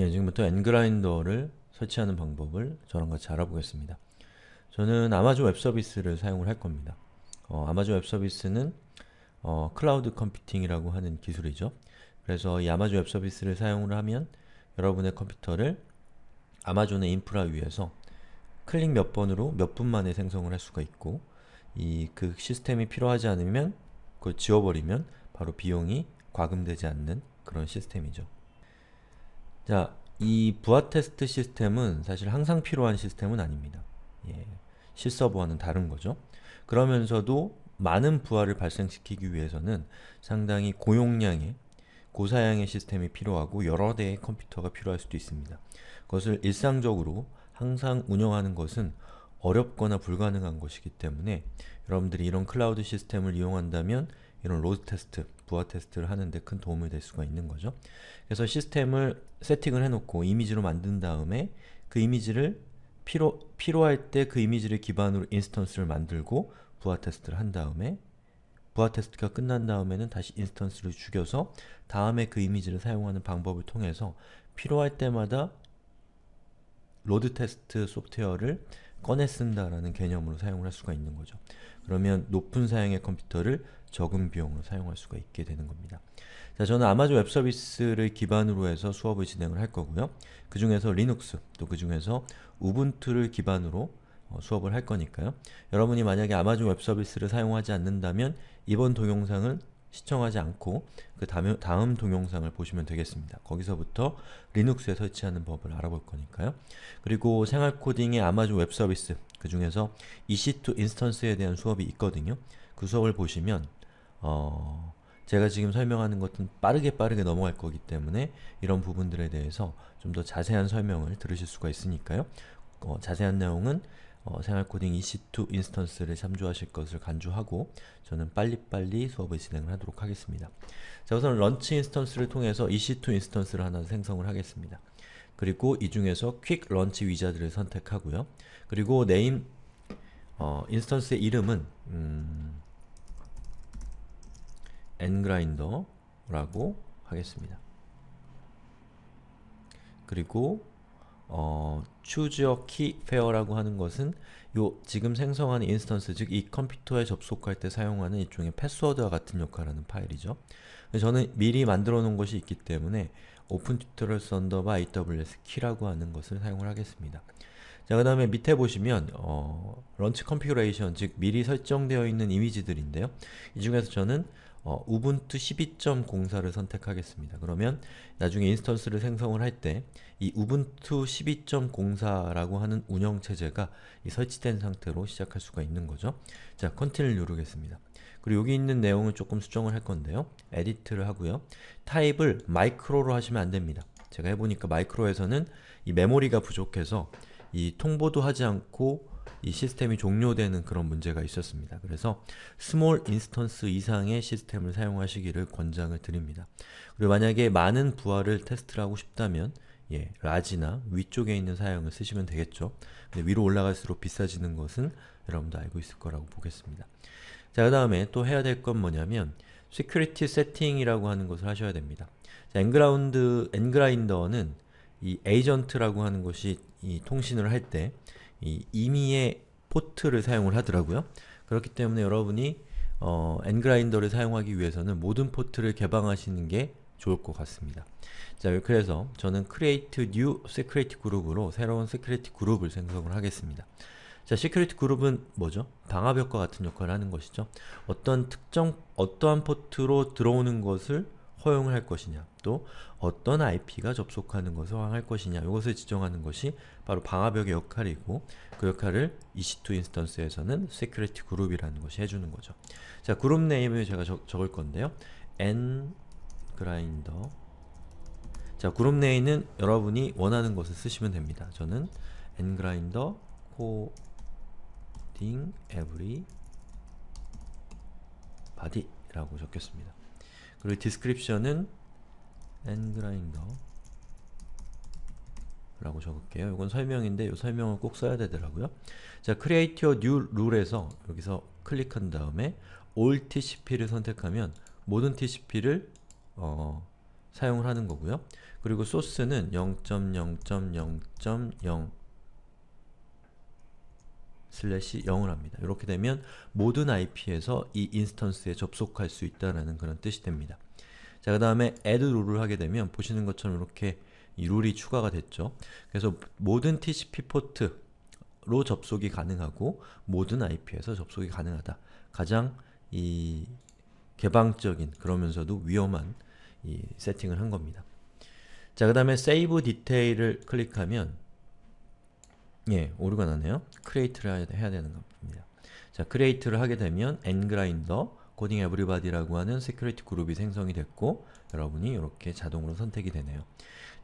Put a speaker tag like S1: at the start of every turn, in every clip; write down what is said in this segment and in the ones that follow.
S1: 예, 지금부터 엔그라인더를 설치하는 방법을 저랑 같이 알아보겠습니다. 저는 아마존 웹서비스를 사용을 할 겁니다. 어, 아마존 웹서비스는 어, 클라우드 컴퓨팅이라고 하는 기술이죠. 그래서 이 아마존 웹서비스를 사용을 하면 여러분의 컴퓨터를 아마존의 인프라 위에서 클릭 몇 번으로 몇 분 만에 생성을 할 수가 있고 이 그 시스템이 필요하지 않으면 그걸 지워버리면 바로 비용이 과금되지 않는 그런 시스템이죠. 자, 이 부하 테스트 시스템은 사실 항상 필요한 시스템은 아닙니다. 예, 실서버와는 다른 거죠. 그러면서도 많은 부하를 발생시키기 위해서는 상당히 고용량의 고사양의 시스템이 필요하고 여러 대의 컴퓨터가 필요할 수도 있습니다. 그것을 일상적으로 항상 운영하는 것은 어렵거나 불가능한 것이기 때문에 여러분들이 이런 클라우드 시스템을 이용한다면 이런 로드 테스트, 부하 테스트를 하는데 큰 도움이 될 수가 있는 거죠. 그래서 시스템을 세팅을 해놓고 이미지로 만든 다음에 그 이미지를 필요, 필요할 때 그 이미지를 기반으로 인스턴스를 만들고 부하 테스트를 한 다음에 부하 테스트가 끝난 다음에는 다시 인스턴스를 죽여서 다음에 그 이미지를 사용하는 방법을 통해서 필요할 때마다 로드 테스트 소프트웨어를 꺼내 쓴다라는 개념으로 사용을 할 수가 있는 거죠. 그러면 높은 사양의 컴퓨터를 적은 비용으로 사용할 수가 있게 되는 겁니다. 자, 저는 아마존 웹 서비스를 기반으로 해서 수업을 진행을 할 거고요. 그 중에서 리눅스, 또 그 중에서 우분투를 기반으로 어, 수업을 할 거니까요. 여러분이 만약에 아마존 웹 서비스를 사용하지 않는다면 이번 동영상은 시청하지 않고 그 다음, 다음 동영상을 보시면 되겠습니다. 거기서부터 리눅스에 설치하는 법을 알아볼 거니까요. 그리고 생활코딩의 아마존 웹서비스 그 중에서 EC2 인스턴스에 대한 수업이 있거든요. 그 수업을 보시면 어... 제가 지금 설명하는 것은 빠르게 빠르게 넘어갈 거기 때문에 이런 부분들에 대해서 좀 더 자세한 설명을 들으실 수가 있으니까요. 어, 자세한 내용은 어, 생활코딩 EC2 인스턴스를 참조하실 것을 간주하고 저는 빨리빨리 수업을 진행을 하도록 하겠습니다. 자 우선 런치 인스턴스를 통해서 EC2 인스턴스를 하나 생성을 하겠습니다. 그리고 이 중에서 퀵 런치 위자드를 선택하고요. 그리고 네임 어, 인스턴스의 이름은 음, ngrinder라고 하겠습니다. 그리고 어, 추즈어 키 페어라고 하는 것은 요 지금 생성한 인스턴스 즉 이 컴퓨터에 접속할 때 사용하는 일종의 패스워드와 같은 역할 하는 파일이죠. 저는 미리 만들어 놓은 것이 있기 때문에 open tutorial s u n d e r b a w s key라고 하는 것을 사용을 하겠습니다. 자, 그 다음에 밑에 보시면 어, 런치 컨 a t i o n 즉 미리 설정되어 있는 이미지들인데요. 이 중에서 저는 어, ubuntu 12.04를 선택하겠습니다. 그러면 나중에 인스턴스를 생성을 할 때 이 ubuntu 12.04라고 하는 운영체제가 설치된 상태로 시작할 수가 있는 거죠. 자, 컨티를 누르겠습니다. 그리고 여기 있는 내용을 조금 수정을 할 건데요. e d i t 를 하고요. t y p e 을 m i c r o 로 하시면 안 됩니다. 제가 해보니까 m i c r o 에서는이 메모리가 부족해서 이 통보도 하지 않고 이 시스템이 종료되는 그런 문제가 있었습니다. 그래서 스몰 인스턴스 이상의 시스템을 사용하시기를 권장을 드립니다. 그리고 만약에 많은 부하를 테스트를 하고 싶다면 예, 라지나 위쪽에 있는 사양을 쓰시면 되겠죠. 근데 위로 올라갈수록 비싸지는 것은 여러분도 알고 있을 거라고 보겠습니다. 자, 그 다음에 또 해야 될 건 뭐냐면 security setting이라고 하는 것을 하셔야 됩니다. 자, 엔그라운드, 엔그라인더는 이 에이전트라고 하는 것이 이 통신을 할때 이 임의의 포트를 사용을 하더라고요. 그렇기 때문에 여러분이 어, 엔그라인더를 사용하기 위해서는 모든 포트를 개방하시는 게 좋을 것 같습니다. 자, 그래서 저는 create new secret 그룹으로 새로운 secret 그룹을 생성을 하겠습니다. 자, secret 그룹은 뭐죠? 방화벽과 같은 역할을 하는 것이죠. 어떤 특정, 어떠한 포트로 들어오는 것을 허용할 을 것이냐, 또 어떤 IP가 접속하는 것을 허용할 것이냐 이것을 지정하는 것이 바로 방화벽의 역할이고 그 역할을 EC2 인스턴스에서는 security group이라는 것이 해주는 거죠. 자, 그룹 네임을 제가 적, 적을 건데요. n grinder 자, 그룹 네임은 여러분이 원하는 것을 쓰시면 됩니다. 저는 n grinder coding every body 라고 적겠습니다. 그리고 디스크립션은 엔그라인더 라고 적을게요. 이건 설명인데 이 설명을 꼭 써야 되더라고요. 자, create a new rule에서 여기서 클릭한 다음에 all tcp를 선택하면 모든 tcp를 어, 사용을 하는 거고요. 그리고 소스는 0.0.0.0 슬래시 0을 합니다. 이렇게 되면 모든 IP에서 이 인스턴스에 접속할 수 있다는 그런 뜻이 됩니다. 자, 그 다음에 add 룰을 하게 되면 보시는 것처럼 이렇게 룰이 추가가 됐죠. 그래서 모든 TCP 포트로 접속이 가능하고 모든 IP에서 접속이 가능하다. 가장 이 개방적인 그러면서도 위험한 이 세팅을 한 겁니다. 자, 그 다음에 Save Detail을 클릭하면 예, 오류가 나네요. 크레이트를 해야 되는 겁니다. 자, 크레이트를 하게 되면 엔그라인더 코딩 에브리바디라고 하는 시큐리티 그룹이 생성이 됐고 여러분이 이렇게 자동으로 선택이 되네요.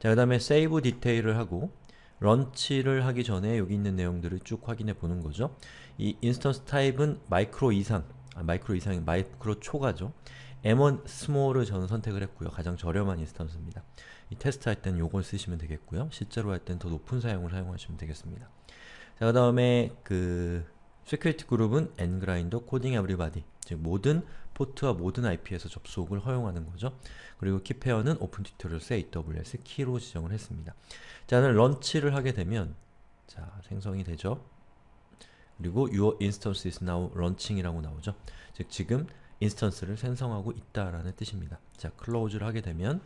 S1: 자, 그 다음에 세이브 디테일을 하고 런치를 하기 전에 여기 있는 내용들을 쭉 확인해 보는 거죠. 이 인스턴스 타입은 마이크로 이상, 아, 마이크로 이상이 마이크로 초가죠. M1 스몰을 저는 선택을 했고요. 가장 저렴한 인스턴스입니다. 이 테스트 할땐 요걸 쓰시면 되겠고요. 실제로 할 땐 더 높은 사용을 사용하시면 되겠습니다. 자, 그 다음에 그 시큐리티 그룹은 ngrinder coding everybody 즉 모든 포트와 모든 IP에서 접속을 허용하는 거죠. 그리고 키페어는 오픈 튜토리얼스 AWS 키로 지정을 했습니다. 자, 는 런치를 하게 되면 자, 생성이 되죠. 그리고 your instance is now launching이라고 나오죠. 즉 지금 인스턴스를 생성하고 있다라는 뜻입니다. 자, 클로즈를 하게 되면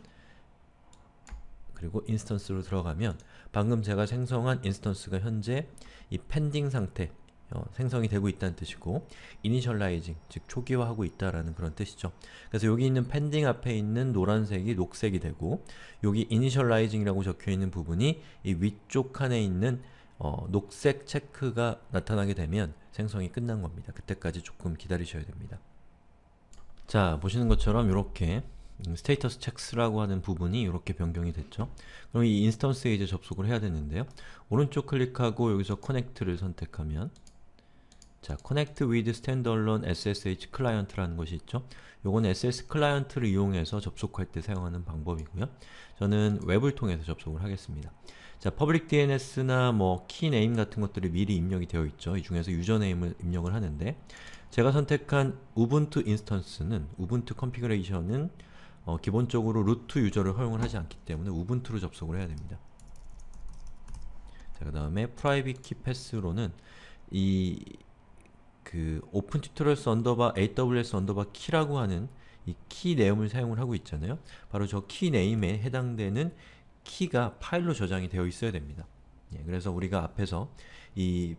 S1: 그리고 인스턴스로 들어가면 방금 제가 생성한 인스턴스가 현재 이 pending 상태 어, 생성이 되고 있다는 뜻이고 initializing, 즉 초기화하고 있다라는 그런 뜻이죠. 그래서 여기 있는 pending 앞에 있는 노란색이 녹색이 되고 여기 initializing이라고 적혀있는 부분이 이 위쪽 칸에 있는 어, 녹색 체크가 나타나게 되면 생성이 끝난 겁니다. 그때까지 조금 기다리셔야 됩니다. 자, 보시는 것처럼 이렇게 스테이터스 첵스라고 하는 부분이 이렇게 변경이 됐죠. 그럼 이 인스턴스에 이제 접속을 해야 되는데요. 오른쪽 클릭하고 여기서 커넥트를 선택하면 자, connect with standalone ssh 클라이언트라는 것이 있죠. 요건 ss 클라이언트를 이용해서 접속할 때 사용하는 방법이고요. 저는 웹을 통해서 접속을 하겠습니다. 자, public DNS나 뭐 key 같은 것들이 미리 입력이 되어 있죠. 이 중에서 유저네임을 입력을 하는데 제가 선택한 우분투 인스턴스는 우분투 컨피그레이션은 어, 기본적으로 루트 유저를 허용을 하지 않기 때문에 우분투로 접속을 해야 됩니다. 자, 그 다음에 private a s s 로는이그 open t u t o r i a u a r aws underbar key라고 하는 이키 내용을 사용을 하고 있잖아요. 바로 저 키 네임에 해당되는 키가 파일로 저장이 되어 있어야 됩니다. 예, 그래서 우리가 앞에서 이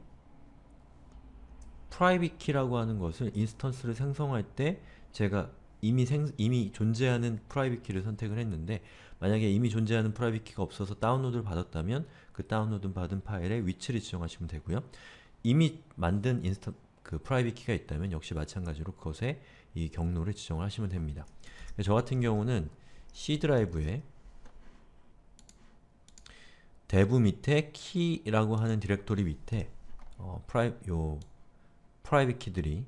S1: private key라고 하는 것은 인스턴스를 생성할 때 제가 이미 생, 이미 존재하는 private key를 선택을 했는데 만약에 이미 존재하는 private key가 없어서 다운로드를 받았다면 그 다운로드 받은 파일의 위치를 지정하시면 되고요. 이미 만든 인스턴 그 private key가 있다면 역시 마찬가지로 그것에 이 경로를 지정을 하시면 됩니다. 저 같은 경우는 C 드라이브에 대부 밑에 키라고 하는 디렉토리 밑에 어, 프라이, 요 프라이빗 키들이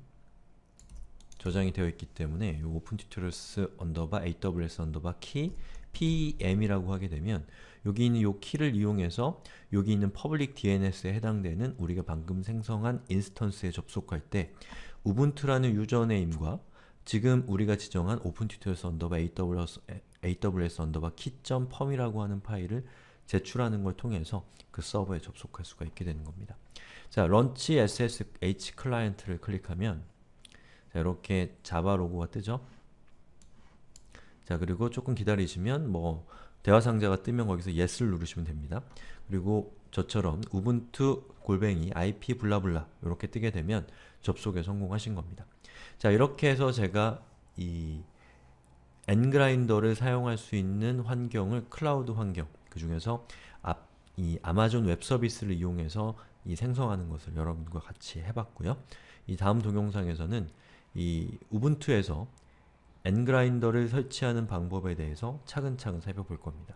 S1: 저장이 되어 있기 때문에 이 오픈 튜토리얼스 언더바 aws 언더바 키 pm이라고 하게 되면 여기 있는 이 키를 이용해서 여기 있는 public dns에 해당되는 우리가 방금 생성한 인스턴스에 접속할 때 우분투라는 유저네임과 지금 우리가 지정한 오픈 튜토리얼스 언더바 aws, 언더바 키 e y m 이라고 하는 파일을 제출하는 걸 통해서 그 서버에 접속할 수가 있게 되는 겁니다. 자, 런치 SSH 클라이언트를 클릭하면 자, 이렇게 자바 로고가 뜨죠? 자, 그리고 조금 기다리시면 뭐 대화 상자가 뜨면 거기서 yes를 누르시면 됩니다. 그리고 저처럼 우분투 골뱅이 ip 블라블라 이렇게 뜨게 되면 접속에 성공하신 겁니다. 자, 이렇게 해서 제가 이 엔그라인더를 사용할 수 있는 환경을 클라우드 환경 그 중에서 앞, 이 아마존 웹 서비스를 이용해서 이 생성하는 것을 여러분과 같이 해봤고요. 이 다음 동영상에서는 이 우분투에서 엔그라인더를 설치하는 방법에 대해서 차근차근 살펴볼 겁니다.